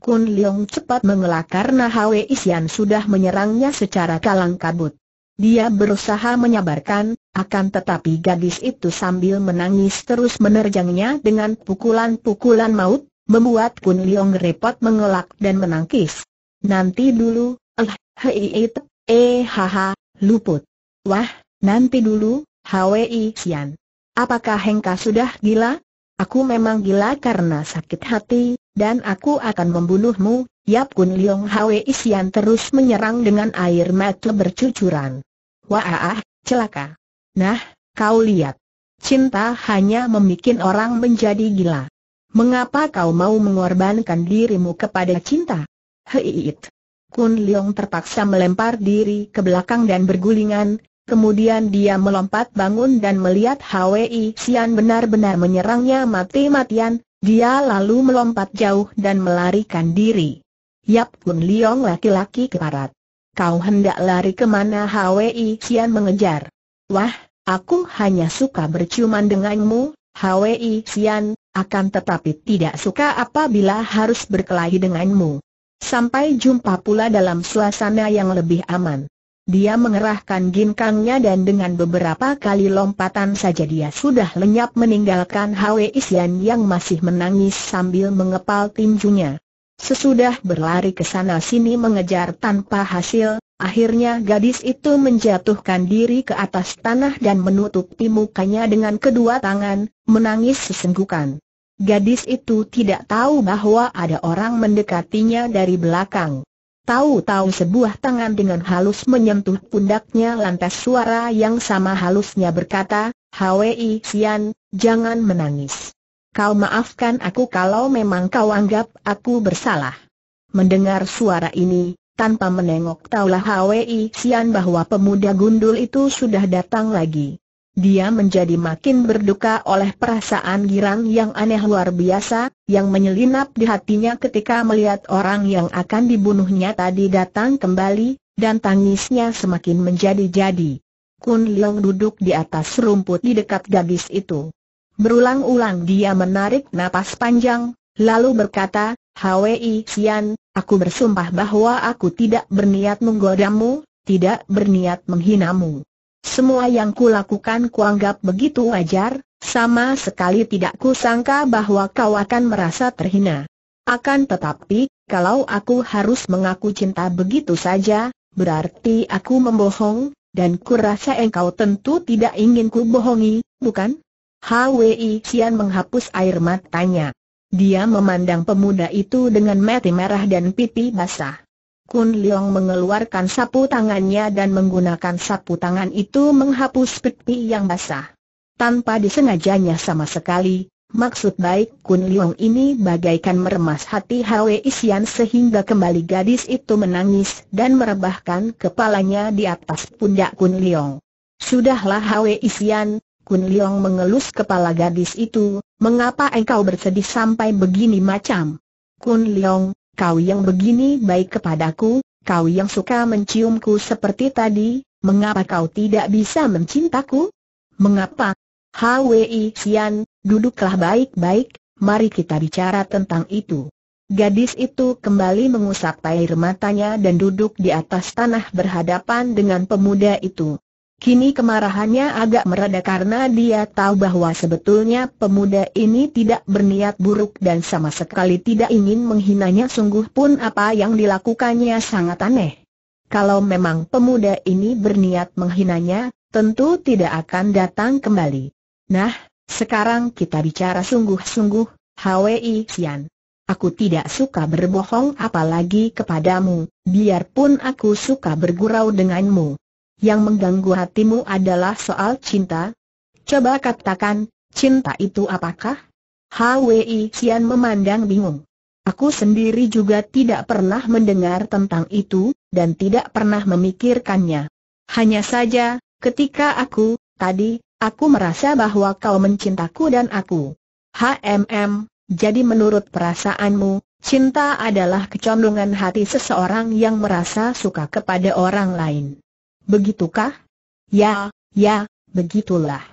Kun Leong cepat mengelak karena Hwe Isian sudah menyerangnya secara kalang kabut. Dia berusaha menyabarkan, akan tetapi gadis itu sambil menangis terus menerjangnya dengan pukulan-pukulan maut, membuat Kun Leong repot mengelak dan menangkis. Nanti dulu, eh, hei it, eh haha, luput. Wah, nanti dulu, Hwe Isian. Apakah Hengka sudah gila? Aku memang gila karena sakit hati, dan aku akan membunuhmu, Yap Kun Leong Hwe Isian terus menyerang dengan air mata bercucuran. Wah, celaka. Nah, kau lihat. Cinta hanya memikin orang menjadi gila. Mengapa kau mau mengorbankan dirimu kepada cinta? Hei Kun Leong terpaksa melempar diri ke belakang dan bergulingan, Kemudian dia melompat bangun dan melihat Hwi Xian benar-benar menyerangnya mati-matian, dia lalu melompat jauh dan melarikan diri. Yap Kun Liong laki-laki keparat. Kau hendak lari kemana Hwi Xian mengejar. Wah, aku hanya suka berciuman denganmu, Hwi Xian, akan tetapi tidak suka apabila harus berkelahi denganmu. Sampai jumpa pula dalam suasana yang lebih aman. Dia mengerahkan ginkangnya dan dengan beberapa kali lompatan saja dia sudah lenyap meninggalkan Hwe Isian yang masih menangis sambil mengepal tinjunya. Sesudah berlari ke sana sini mengejar tanpa hasil, akhirnya gadis itu menjatuhkan diri ke atas tanah dan menutupi mukanya dengan kedua tangan, menangis sesenggukan. Gadis itu tidak tahu bahwa ada orang mendekatinya dari belakang. Tahu-tahu sebuah tangan dengan halus menyentuh pundaknya lantas suara yang sama halusnya berkata, Hwi Sian, jangan menangis. Kau maafkan aku kalau memang kau anggap aku bersalah. Mendengar suara ini, tanpa menengok taulah Hwi Sian bahwa pemuda gundul itu sudah datang lagi. Dia menjadi makin berduka oleh perasaan girang yang aneh luar biasa, yang menyelinap di hatinya ketika melihat orang yang akan dibunuhnya tadi datang kembali, dan tangisnya semakin menjadi-jadi. Kun Leong duduk di atas rumput di dekat gadis itu. Berulang-ulang dia menarik napas panjang, lalu berkata, Hwi Xian, aku bersumpah bahwa aku tidak berniat menggodamu, tidak berniat menghinamu. Semua yang kulakukan kuanggap begitu wajar, sama sekali tidak kusangka bahwa kau akan merasa terhina. Akan tetapi, kalau aku harus mengaku cinta begitu saja, berarti aku membohong, dan kurasa engkau tentu tidak ingin ku bohongi, bukan? Hwi Xian menghapus air matanya. Dia memandang pemuda itu dengan mata merah dan pipi basah. Kun Leong mengeluarkan sapu tangannya dan menggunakan sapu tangan itu menghapus peti yang basah. Tanpa disengajanya sama sekali, maksud baik Kun Leong ini bagaikan meremas hati Hwe Isian sehingga kembali gadis itu menangis dan merebahkan kepalanya di atas pundak Kun Leong. Sudahlah Hwe Isian, Kun Leong mengelus kepala gadis itu, mengapa engkau bersedih sampai begini macam? Kun Liang kau yang begini baik kepadaku, kau yang suka menciumku seperti tadi, mengapa kau tidak bisa mencintaku? Mengapa? Hwi Xian, duduklah baik-baik, mari kita bicara tentang itu. Gadis itu kembali mengusap air matanya dan duduk di atas tanah berhadapan dengan pemuda itu. Kini kemarahannya agak mereda karena dia tahu bahwa sebetulnya pemuda ini tidak berniat buruk dan sama sekali tidak ingin menghinanya sungguh pun apa yang dilakukannya sangat aneh. Kalau memang pemuda ini berniat menghinanya, tentu tidak akan datang kembali. Nah, sekarang kita bicara sungguh-sungguh, Hwi Sian. Aku tidak suka berbohong apalagi kepadamu, biarpun aku suka bergurau denganmu yang mengganggu hatimu adalah soal cinta? Coba katakan, cinta itu apakah? Hwi Xian memandang bingung. Aku sendiri juga tidak pernah mendengar tentang itu, dan tidak pernah memikirkannya. Hanya saja, ketika aku, tadi, aku merasa bahwa kau mencintaku dan aku. HMM, jadi menurut perasaanmu, cinta adalah kecondongan hati seseorang yang merasa suka kepada orang lain begitukah? Ya, ya, begitulah.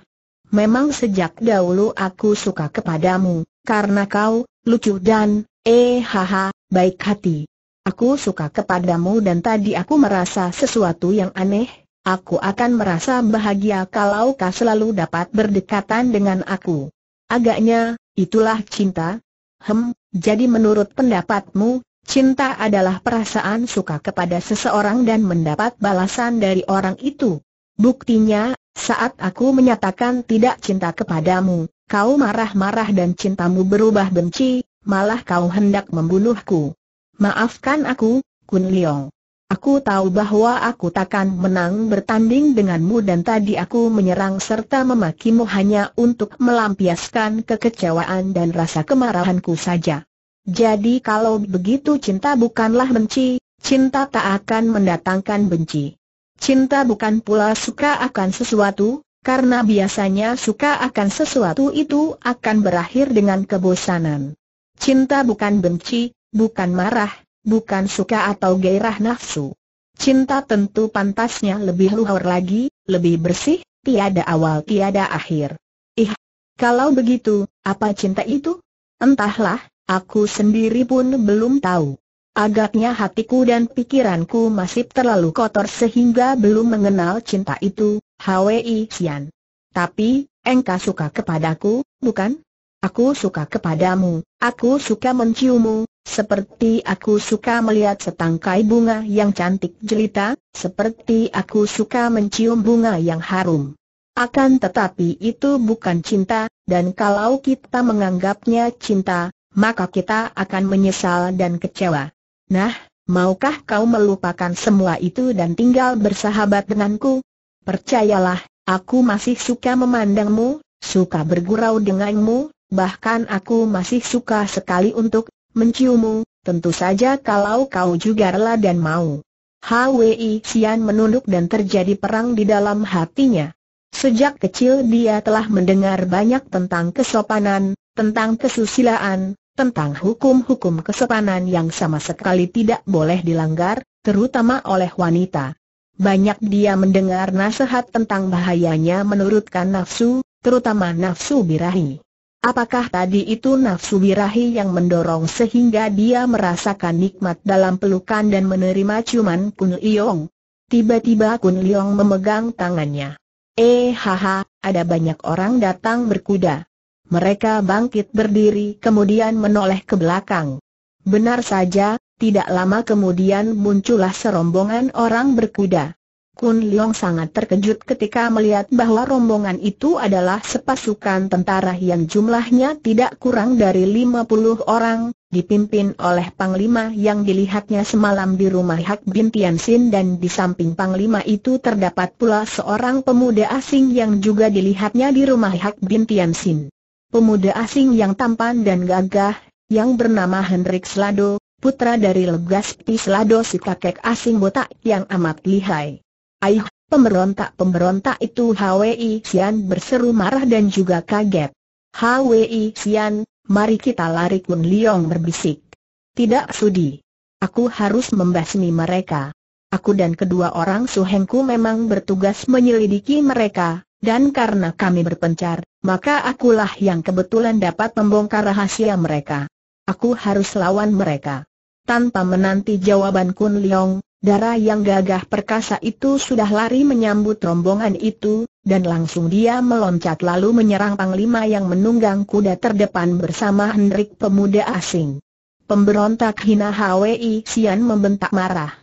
Memang sejak dahulu aku suka kepadamu, karena kau, lucu dan, eh haha, baik hati. Aku suka kepadamu dan tadi aku merasa sesuatu yang aneh, aku akan merasa bahagia kalau kau selalu dapat berdekatan dengan aku. Agaknya, itulah cinta. Hem, jadi menurut pendapatmu, Cinta adalah perasaan suka kepada seseorang dan mendapat balasan dari orang itu. Buktinya, saat aku menyatakan tidak cinta kepadamu, kau marah-marah dan cintamu berubah benci, malah kau hendak membunuhku. Maafkan aku, Kun Leong. Aku tahu bahwa aku takkan menang bertanding denganmu dan tadi aku menyerang serta memakimu hanya untuk melampiaskan kekecewaan dan rasa kemarahanku saja. Jadi kalau begitu cinta bukanlah benci, cinta tak akan mendatangkan benci. Cinta bukan pula suka akan sesuatu, karena biasanya suka akan sesuatu itu akan berakhir dengan kebosanan. Cinta bukan benci, bukan marah, bukan suka atau gairah nafsu. Cinta tentu pantasnya lebih luhur lagi, lebih bersih, tiada awal tiada akhir. Ih, kalau begitu, apa cinta itu? Entahlah, Aku sendiri pun belum tahu. Agaknya hatiku dan pikiranku masih terlalu kotor sehingga belum mengenal cinta itu, Hwi Xian. Tapi, engkau suka kepadaku, bukan? Aku suka kepadamu, aku suka menciummu, seperti aku suka melihat setangkai bunga yang cantik jelita, seperti aku suka mencium bunga yang harum. Akan tetapi itu bukan cinta, dan kalau kita menganggapnya cinta, maka kita akan menyesal dan kecewa. Nah, maukah kau melupakan semua itu dan tinggal bersahabat denganku? Percayalah, aku masih suka memandangmu, suka bergurau denganmu, bahkan aku masih suka sekali untuk menciummu, tentu saja kalau kau juga rela dan mau. Hwi Xian menunduk dan terjadi perang di dalam hatinya. Sejak kecil dia telah mendengar banyak tentang kesopanan, tentang kesusilaan, tentang hukum-hukum kesopanan yang sama sekali tidak boleh dilanggar, terutama oleh wanita. Banyak dia mendengar nasihat tentang bahayanya menurutkan nafsu, terutama nafsu birahi. Apakah tadi itu nafsu birahi yang mendorong sehingga dia merasakan nikmat dalam pelukan dan menerima cuman Kun Liong? Tiba-tiba Kun Liong memegang tangannya. Eh haha, ada banyak orang datang berkuda. Mereka bangkit berdiri kemudian menoleh ke belakang. Benar saja, tidak lama kemudian muncullah serombongan orang berkuda. Kun Leong sangat terkejut ketika melihat bahwa rombongan itu adalah sepasukan tentara yang jumlahnya tidak kurang dari 50 orang, dipimpin oleh Panglima yang dilihatnya semalam di rumah Hak Bin Tiansin dan di samping Panglima itu terdapat pula seorang pemuda asing yang juga dilihatnya di rumah Hak Bin Tiansin pemuda asing yang tampan dan gagah, yang bernama Hendrik Slado, putra dari Legaspi Slado si kakek asing botak yang amat lihai. Aih, pemberontak-pemberontak itu Hwi Sian berseru marah dan juga kaget. Hwi Sian, mari kita lari Kun Liong berbisik. Tidak sudi. Aku harus membasmi mereka. Aku dan kedua orang suhengku memang bertugas menyelidiki mereka, dan karena kami berpencar, maka akulah yang kebetulan dapat membongkar rahasia mereka. Aku harus lawan mereka. Tanpa menanti jawaban Kun Leong, darah yang gagah perkasa itu sudah lari menyambut rombongan itu, dan langsung dia meloncat lalu menyerang panglima yang menunggang kuda terdepan bersama Hendrik pemuda asing. Pemberontak hina Hwi Sian membentak marah.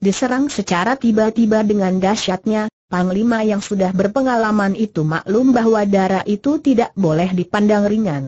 Diserang secara tiba-tiba dengan dahsyatnya, Panglima yang sudah berpengalaman itu maklum bahwa darah itu tidak boleh dipandang ringan.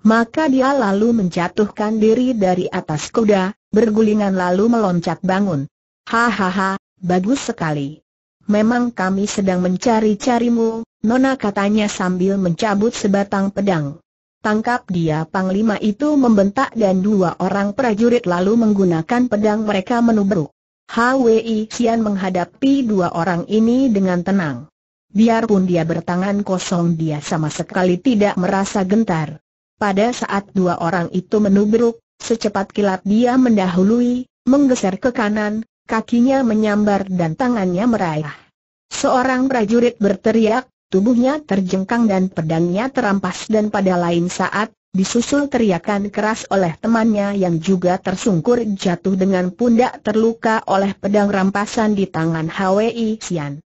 Maka dia lalu menjatuhkan diri dari atas kuda, bergulingan lalu meloncat bangun. Hahaha, bagus sekali. Memang kami sedang mencari-carimu, Nona katanya sambil mencabut sebatang pedang. Tangkap dia Panglima itu membentak dan dua orang prajurit lalu menggunakan pedang mereka menubruk. HWI Xian menghadapi dua orang ini dengan tenang. Biarpun dia bertangan kosong dia sama sekali tidak merasa gentar. Pada saat dua orang itu menubruk, secepat kilat dia mendahului, menggeser ke kanan, kakinya menyambar dan tangannya meraih. Seorang prajurit berteriak, tubuhnya terjengkang dan pedangnya terampas dan pada lain saat, Disusul teriakan keras oleh temannya yang juga tersungkur jatuh dengan pundak terluka oleh pedang rampasan di tangan Hwi Sian.